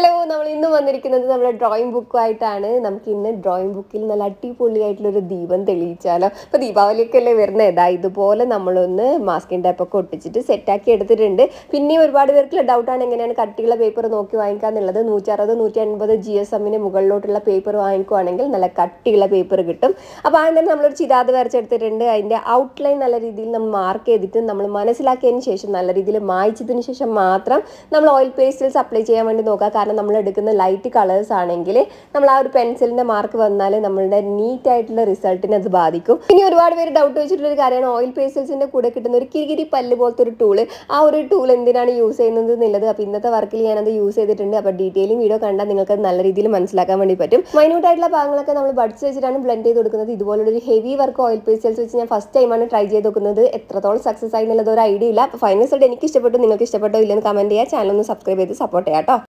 hello നമ്മൾ ഇന്ന് വന്നിരിക്കുന്നത് നമ്മുടെ ഡ്രോയിങ് ബുക്കുമായിട്ടാണ് നമുക്ക് ഇന്ന് ഡ്രോയിങ് ബുക്കിൽ നല്ല അടിപൊളിയായിട്ടുള്ളൊരു ദീപം തെളിയിച്ചാലോ അപ്പോൾ ദീപാവലിയൊക്കെ അല്ലേ ഇതുപോലെ നമ്മളൊന്ന് മാസ്കിൻ്റെ ടൈപ്പൊക്കെ ഒട്ടിച്ചിട്ട് സെറ്റാക്കി എടുത്തിട്ടുണ്ട് പിന്നെ ഒരുപാട് പേർക്കുള്ള ഡൗട്ടാണ് എങ്ങനെയാണ് കട്ടിയുള്ള പേപ്പർ നോക്കി വാങ്ങിക്കാന്നുള്ളത് നൂറ്ററുപത് നൂറ്റി അൻപത് ജി എസ് എമ്മിന് മുകളിലോട്ടുള്ള പേപ്പർ വാങ്ങിക്കുവാണെങ്കിൽ നല്ല കട്ടിയുള്ള പേപ്പർ കിട്ടും അപ്പോൾ തന്നെ നമ്മളൊരു ചിതാത് വരച്ചെടുത്തിട്ടുണ്ട് അതിൻ്റെ ഔട്ട്ലൈൻ നല്ല രീതിയിൽ നമ്മൾ മാർക്ക് ചെയ്തിട്ട് നമ്മൾ മനസ്സിലാക്കിയതിന് ശേഷം നല്ല രീതിയിൽ മായ്ച്ചതിന് ശേഷം മാത്രം നമ്മൾ ഓയിൽ പേസ്റ്റിൽ അപ്ലൈ ചെയ്യാൻ വേണ്ടി നോക്കുക കാരണം നമ്മൾ എടുക്കുന്ന ലൈറ്റ് കളേഴ്സ് ആണെങ്കിൽ നമ്മൾ ആ ഒരു പെൻസിലിൻ്റെ മാർക്ക് വന്നാൽ നമ്മളുടെ നീറ്റ് ആയിട്ടുള്ള റിസൾട്ടിനെ അത് ബാധിക്കും ഇനി ഒരുപാട് പേര് ഡൗട്ട് വെച്ചിട്ടുള്ള ഒരു കാര്യമാണ് ഓയിൽ പേസ്റ്റൽസിൻ്റെ കൂടെ കിട്ടുന്ന ഒരു കിരികിരി പല്ല് പോലത്തെ ഒരു ടൂള് ആ ഒരു ടൂൾ എന്തിനാണ് യൂസ് ചെയ്യുന്നത് എന്നുള്ളത് അപ്പോൾ ഇന്നത്തെ വർക്കിൽ ഞാനത് യൂസ് ചെയ്തിട്ടുണ്ട് അപ്പോൾ ഡീറ്റെയിലും വീഡിയോ കണ്ടാൽ നിങ്ങൾക്ക് നല്ല രീതിയിൽ മനസ്സിലാക്കാൻ വേണ്ടി പറ്റും മൈന്യൂട്ട് ആയിട്ടുള്ള ഭാഗങ്ങളൊക്കെ നമ്മൾ ബഡ്സ് വെച്ചിട്ടാണ് ബ്ലെൻഡ് ചെയ്ത് കൊടുക്കുന്നത് ഇതുപോലൊരു ഹെവി വർക്ക് ഓയിൽ പേസ്റ്റൽസ് വെച്ച് ഞാൻ ഫസ്റ്റ് ടൈമാണ് ട്രൈ ചെയ്ത് നോക്കുന്നത് എത്രത്തോളം സക്സസ് ആയി എന്നുള്ളത് ഒരു ഐഡിയ ഇല്ല ഫൈനൽ സൈഡ് എനിക്ക് ഇഷ്ടപ്പെട്ടു നിങ്ങൾക്ക് ഇഷ്ടപ്പെട്ടോ ഇല്ലെന്ന് കമന്റ് ചെയ്യാം ചാനൽ ഒന്ന് സബ്സ്ക്രൈബ് ചെയ്ത് സപ്പോർട്ട് ചെയ്യാം കേട്ടോ